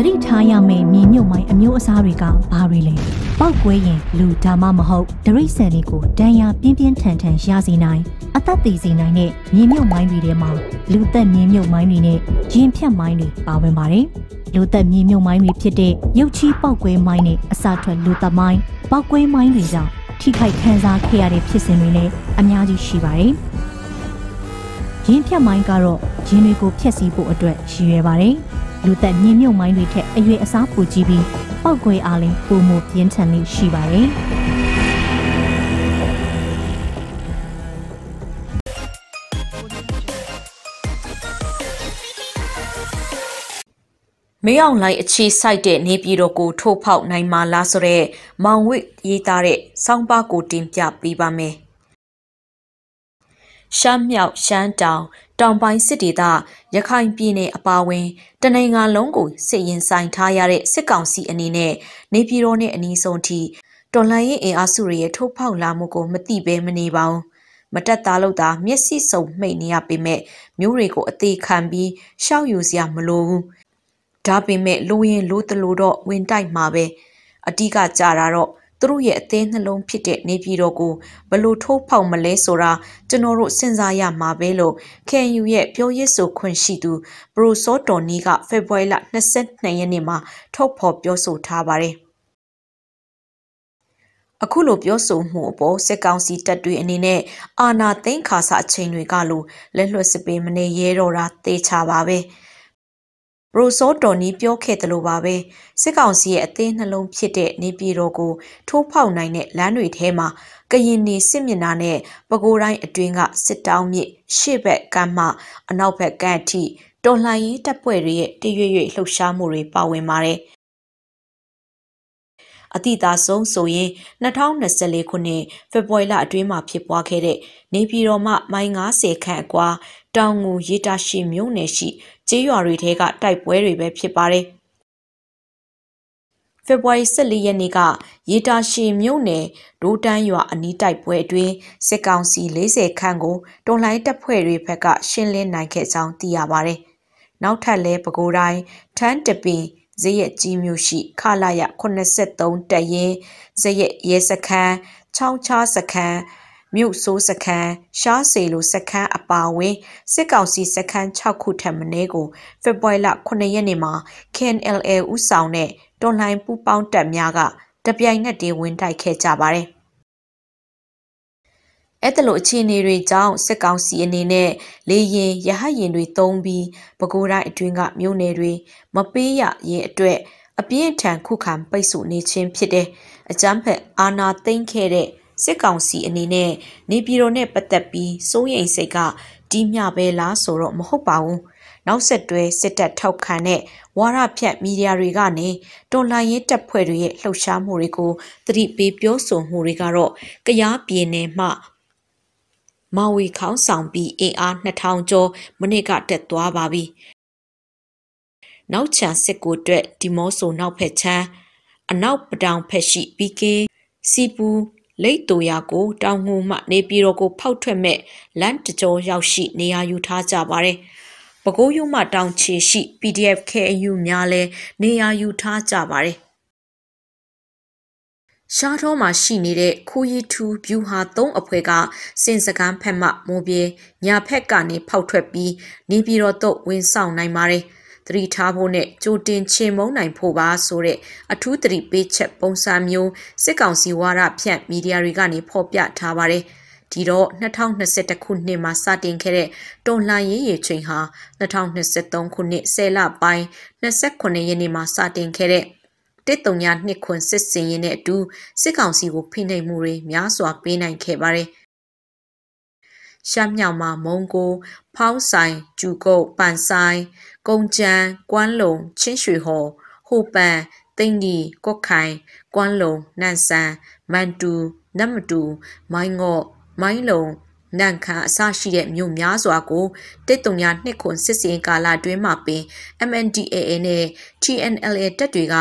သတိထားရမယ့်မြေမြုပ်မိုင်းအမျိုးအစားတွေကဘာတွေလဲ။ပေါက်ကွဲရင်လူဒါမှမဟုတ်ဒရိစံလေးကိုဒဏ်ရာပြင်းပြင်းထန်ထန်ရစေနိုင် အသက်သေစေနိုင်တဲ့မြေမြုပ်မိုင်းတွေထဲမှာလူသက်မြေမြုပ်မိုင်းတွေနဲ့ရင်ဖြတ်မိုင်းတွေပါဝင်ပါတယ်။လူသက်မြေမြုပ်မိုင်းတွေဖြစ်တဲ့ရုပ်ချီးပေါက်ကွဲမိုင်းနဲ့အစာထွက်လူသက်မိုင်းပေါက်ကွဲမိုင်းတွေကြောင့်ထိခိုက်ခံစားခဲ့ရတဲ့ဖြစ်စဉ်တွေလည်းအများကြီးရှိပါတယ်။ရင်ဖြတ်မိုင်းကတော့ရင်တွေကိုဖျက်ဆီးဖို့အတွက်ရည်ရွယ်ပါတယ်။လူသက်မြင့်မြုပ်မိုင်းတွေထက်အရွယ်အစားပိုကြီးပြီးပောက်ကွယ်အားလည်းပုံမပြင်းထန်လေးရှိပါတယ်မေအောင်လိုက်အခြေစိုက်တဲ့နေပြည်တော်ကို ထိုးဖောက်နိုင်မှာလားဆိုတော့မောင်ဝိရေးသားတဲ့စောင်းပါကိုတင်ပြပေးပါမယ်။ရှမ်းမြောက်ရှမ်းတောင်တောင်ပိုင်းစစ်ဒေသရခိုင်ပြည်နယ်အပါအဝင် တနင်္ဂနွေလုံးကိုစစ်ရင်ဆိုင်ထားရတဲ့စစ်ကောင်စီအနေနဲ့နေပြည်တော်နဲ့အနီးဆုံးထိတော်လှန်ရေးအင်အားစုတွေရဲ့ထုတ်ဖောက်လာမှုကိုမတိပဲမနေပါဘူးမတက်သားလို့သာ မျက်စိစုံမှိတ်နေရပေမဲ့မျိုးတွေကိုအသေးခံပြီးရှောက်ယူစရာမလိုဘူးဒါပေမဲ့လိုရင် လိုတလို့တော့ဝင်တိုက်မှာပဲအတိကကြတာတော့သူတို့ရဲ့အသင်းနှလုံးဖြစ်တဲ့နေပြည်တော်ကိုဘလို့ထိုးဖောက်မလဲဆိုတာကျွန်တော်တို့စဉ်းစားရမှာပဲလို့ KNU ရဲ့ပြောရေးဆိုခွင့်ရှိသူပရိုစောတော်နီကဖေဖော်ဝါရီလ22ရက်နေ့မှာထုတ်ဖော်ပြောဆိုထားပါတယ်။အခုလိုပြောဆိုမှုအပေါ်စစ်ကောင်စီတပ်တွေအနေနဲ့အာဏာသိမ်းခါစအချိန်တွေကလိုလက်လွတ်စပယ်မနေရဲတော့တာသေချာပါပဲပရိုစောတော်နီးပြောခဲ့သလိုပါပဲစစ်ကောင်စီရဲ့အသေးနှလုံးဖြစ်တဲ့နေပြည်တော်ကိုထိုးဖောက်နိုင်တဲ့လမ်းတွေထဲမှာကရင်နေစစ်မျက်နှာနဲ့ပဲခူးတိုင်းအတွင်းကစစ်တောင်းမြစ်ရှေ့ဘက်ကမ်းမှအနောက်ဘက်ကမ်းအထိတော်လှန်ရေးတပ်ဖွဲ့တွေရဲ့တရွေ့ရွေ့လှုပ်ရှားမှုတွေပါဝင်ပါတယ်အတိအသာဆုံးဆိုရင်2024ခုနှစ်ဖေဖော်ဝါရီလအတွင်းမှာဖြစ်ပွားခဲ့တဲ့နေပြည်တော်မှမိုင်90ခန့်အကွာ တောင်ငူရေတာရှိမြို့နယ်ရှိကြေးရွာတွေထဲကတိုက်ပွဲတွေပဲဖြစ်ပါတယ်။ဖေဖော်ဝါရီ14ရက်နေ့ကရေတာရှည်မြို့နယ်ဒိုးတန်းရွာအနီးတိုက်ပွဲအတွင်းစစ်ကောင်စီ40ခန့်ကိုတော်လှန်တပ်ဖွဲ့တွေဘက်ကရှင်းလင်းနိုင်ခဲ့ကြောင်းသိရပါတယ်။နောက်ထပ်လဲပဲခူးတိုင်းထန်းတပင်ဇရက်ကြီးမျိုးရှိခလာရ83တပ်ရင်းဇရက်ရဲစခန်းချောင်းချားစခန်းမြို့ဆိုးစခန်းရှားစေလိုစခန်းအပါအဝင်စစ်ကောင်စီစခန်း6ခုထပ်မင်းကိုဖေဖော်ဝါရီလ9ရက်နေ့မှာ KNLA ဦးဆောင်တဲ့တွန်လှိုင်းပူပေါင်းတပ်များကတပြိုင်နက်တည်းဝင်တိုက်ခဲ့ကြပါတယ်အဲ့တလို့အခြေအနေတွေကြောင့်စစ်ကောင်စီအနေနဲ့လေရင်ရဟရင်တွေတုံးပြီးပဲခူးတိုင်းအတွင်းကမြို့နယ်တွေမပေးရရင်အတွက်အပြင်းထန်ခုခံပိတ်ဆို့နေခြင်းဖြစ်တဲ့အကြမ်းဖက်အာဏာသိမ်းခဲ့တဲ့စစ်ကောင်စီအနေနဲ့နေပြည်တော်နဲ့ပတ်သက်ပြီးစိုးရိမ်စိတ်ကတီးမြပဲလားဆိုတော့မဟုတ်ပါဘူး။နောက်ဆက်တွဲစစ်တပ်ထောက်ခံတဲ့ဝါရဖြတ်မီဒီယာတွေကနေတွန်လှန်ရေးတပ်ဖွဲ့တွေရဲ့လှုပ်ရှားမှုတွေကိုသတိပေးပြောဆိုမှုတွေကတော့ကြားပြင်းနေမှမဝေခေါင်းဆောင်ပြီးအင်အား2000ကျော်မိနစ်ကတက်သွားပါပြီ။နောက်ချန်စစ်ကိုအတွက်ဒီမော့ဆိုနောက်ဖက်ချမ်းအနောက်ပတောင်ဖက်ရှိ PK စီပူလိတ်တူရကိုတောင်ငူမှနေပြည်တော်ကို ဖောက်ထွက်မဲ့လမ်းတကြောရောက်ရှိနေရာယူထားကြပါတယ်။ပဲခူးမြို့မှတောင်ချေရှိ PDF KU များလဲနေရာယူထားကြပါတယ်။ရှားတော်မှာရှိနေတဲ့ခိုးရီထူဗျူဟာ3အဖွဲက စင်စကန်းဖက်မှမိုးပြေညာဖက်ကနေဖောက်ထွက်ပြီးနေပြည်တော်သို့ဝင်ဆောင်နိုင်ပါတယ်။သတိထားဖို့နဲ့ကြိုတင်ချေမုန်းနိုင်ဖို့ပါဆိုတဲ့အထူးသတိပေးချက်ပုံစံမျိုးစစ်ကောင်စီဝါဒဖြန့်မီဒီယာတွေကနေဖော်ပြထားပါတယ်။ဒီတော့2021ခုနှစ်မှာစတင်ခဲ့တဲ့တွန်လှန်ရေးရေချိန်ဟာ2023ခုနှစ်10လပိုင်း29ရက်နေ့မှာစတင်ခဲ့တဲ့တစ်တုံညာနှစ်ခွန်စစ်စင်ရင်နဲ့အတူစစ်ကောင်စီကိုဖိနှိပ်မှုတွေများစွာပေးနိုင်ခဲ့ပါတယ်။ရှမ်းမြောက်မှာမုံကို ဖောင်းဆိုင်ကျူကုတ်ပန်ဆိုင်ကုံချံကွမ်းလုံချင်းရွှေဟော်ဟိုပန်တိန်ဒီကော့ခိုင်ကွမ်းလုံနန့်ဆန်မန်တူ နတ်မတူမိုင်းငော့မိုင်းလုံနန့်ခမ်းအစရှိတဲ့မြို့များစွာကိုတစ်တုံများနှစ်ခွန်စစ်စင်ကာလတွင်းမှာပင် MNDAA နဲ့ TNLA တပ်တွေက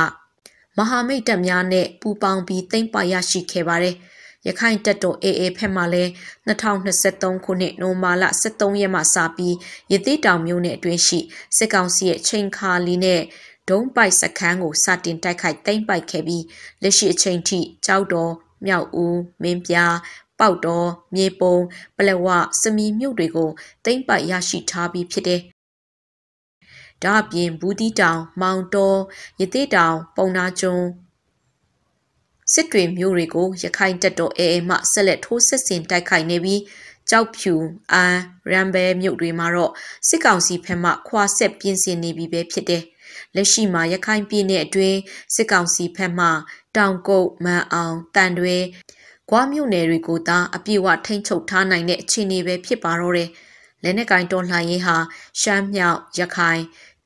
မဟာမိတ်တပ်များနဲ့ပူးပေါင်းပြီးသိမ်းပိုက်ရရှိခဲ့ပါတယ်။ရခိုင်တပ်တော် AA ဖက်မှလည်း2023ခုနှစ်နိုမာလ23ရက်မှစပြီးရသေးတောင်မြို့နယ်အတွင်းရှိစစ်ကောင်စီရဲ့ချိန်ခါလီနဲ့ဒုံးပိုက်စခန်းကိုစတင်တိုက်ခိုက်သိမ်းပိုက်ခဲ့ပြီးလက်ရှိအချိန်ထိကြောက်တော်မြောက်ဦးမင်းပြားပေါက်တော်မြေပုံပလက်ဝစမီမြို့တွေကို သိမ်းပိုက်ရရှိထားပြီးဖြစ်တယ်ဒါအပြင်ဘူးတီတောင် မောင်တော်ရသေးတောင် ပုံနာကျွန်းစစ်တွေမျိုးတွေကိုရခိုင်တပ်တော်အေအေမှဆက်လက်ထိုးစစ်ဆင်တိုက်ခိုက်နေပြီးကြောက်ဖြူအန်ရန်ဘဲမြို့တွေမှာတော့စစ်ကောင်စီဖက်မှခွာဆက်ပြင်ဆင်နေပြီပဲဖြစ်တယ်။လက်ရှိမှာရခိုင်ပြည်နယ်အတွင်းစစ်ကောင်စီဖက်မှတောင်ကုတ်မန်အောင်တန်တွေ၊ကွာမြို့နယ်တွေကိုသာအပြည့်ဝထိန်းချုပ်ထားနိုင်တဲ့အခြေအနေပဲဖြစ်ပါတော့တယ်။လက်နက်ကင်တော်လှန်ရေးဟာရှမ်းမြောက်ရခိုင်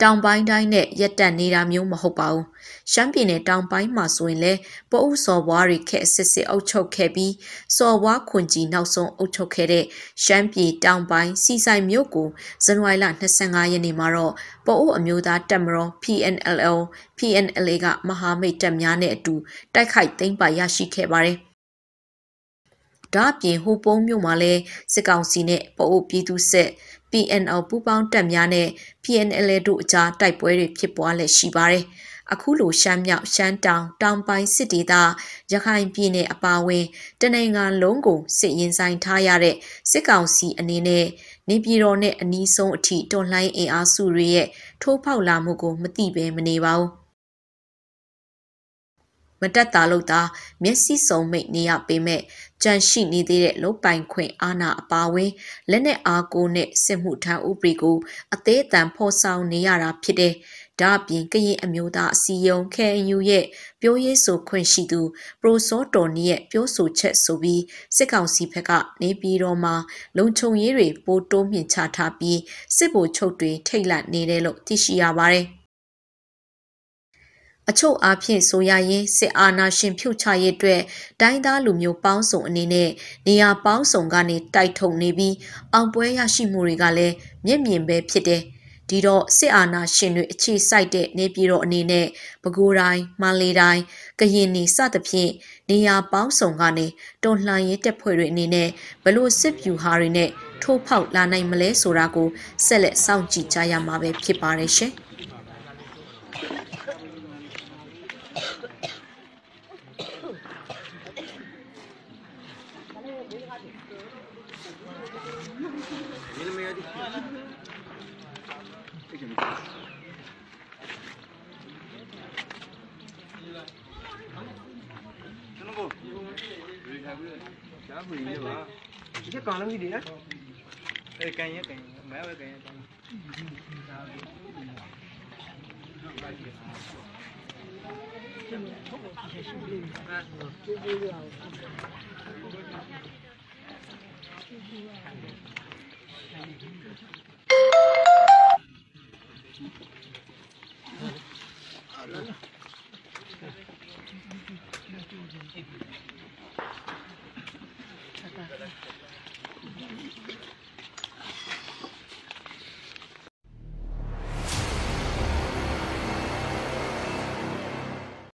တောင်ပိုင်းတိုင်းနဲ့ရက်တက်နေတာမျိုးမဟုတ်ပါဘူး။ရှမ်းပြည်နယ်တောင်ပိုင်းမှာဆိုရင်လည်းပအုပ်စော်ဘွားတွေခက်အစစ်စစ်အုပ်ချုပ်ခဲ့ပြီးစော်ဘွားခွန်ကြီးနောက်ဆုံးအုပ်ချုပ်ခဲ့တဲ့ရှမ်းပြည်တောင်ပိုင်းစီဆိုင်မြို့ကိုဇန်နဝါရီလ25ရက်နေ့မှာတော့ပအုပ်အမျိုးသားတပ်မတော် PNLO PNLA ကမဟာမိတ်တပ်များနဲ့အတူတိုက်ခိုက်သိမ်းပိုက်ရရှိခဲ့ပါတယ်။ဒါအပြင်ဟိုပုံးမြို့မှာလည်းစစ်ကောင်စီနဲ့ပအိုးပြည်သူစစ် PNL ပူးပေါင်းတပ်များနဲ့ PNL တို့အကြားတိုက်ပွဲတွေ ဖြစ်ပွားလက်ရှိပါတယ်။အခုလိုရှမ်းမြောက်ရှမ်းတောင်တောင်ပိုင်းစစ်ဒေသရခိုင်ပြည်နယ်အပါအဝင်တနိုင်ငံလုံးကိုစစ်ရင်ဆိုင်ထားရတဲ့စစ်ကောင်စီအနေနဲ့နေပြည်တော်နဲ့အနီးဆုံးအထိတွန်လှိုင်းအင်အားစုတွေရဲ့ထိုးဖောက်လာမှုကိုမသိဘဲမနေပါဘူး။မတက်တာလို့သာမျက်စိစုံမိတ်နေရပေမဲ့ကြန့်ရှိနေသေးတဲ့လုံပိုင်ခွင့်အာဏာအပါဝင်လက်နက်အားကိုနဲ့စစ်မှုထမ်းဥပဒေကို အသေးအတန်ဖော်ဆောင်နေရတာဖြစ်တဲ့ဒါအပြင်ကရင်အမျိုးသားအစည်းအရုံး KNU ရဲ့ပြောရေးဆိုခွင့်ရှိသူပရိုစောတော်နီရဲ့ပြောဆိုချက်ဆိုပြီးစစ်ကောင်စီဘက်က နေပြည်တော်မှာ လုံခြုံရေးတွေပိုးတိုးမြင့်ချထားပြီးစစ်ဗိုလ်ချုပ်တွေထိတ်လန့်နေတယ်လို့သိရှိရပါတယ်။အချို့အားဖြင့်ဆိုရရင်စစ်အာဏာရှင်ဖြုတ်ချရေးအတွက်တိုင်းသားလူမျိုးပေါင်းစုံအနေနဲ့နေရာပေါင်းစုံကနေတိုက်ထုတ်နေပြီးအောင်ပွဲရရှိမှုတွေကလည်းမျက်မြင်ပဲဖြစ်တယ်။ဒီတော့စစ်အာဏာရှင်တွေအခြေစိုက်တဲ့နေပြည်တော်အနေနဲ့ပဲခူးတိုင်းမန္တလေးတိုင်းကရင်နီစသဖြင့်နေရာပေါင်းစုံကနေတော်လှန်ရေးတပ်ဖွဲ့တွေအနေနဲ့ဘလို့စစ်ဗျူဟာတွေနဲ့ထိုးဖောက်လာနိုင်မလဲဆိုတာကိုဆက်လက်စောင့်ကြည့်ကြရမှာပဲဖြစ်ပါရဲ့ရှင်။ chứ còn làm gì đĩa cây cây nhá cây cây Thank you. Thank you.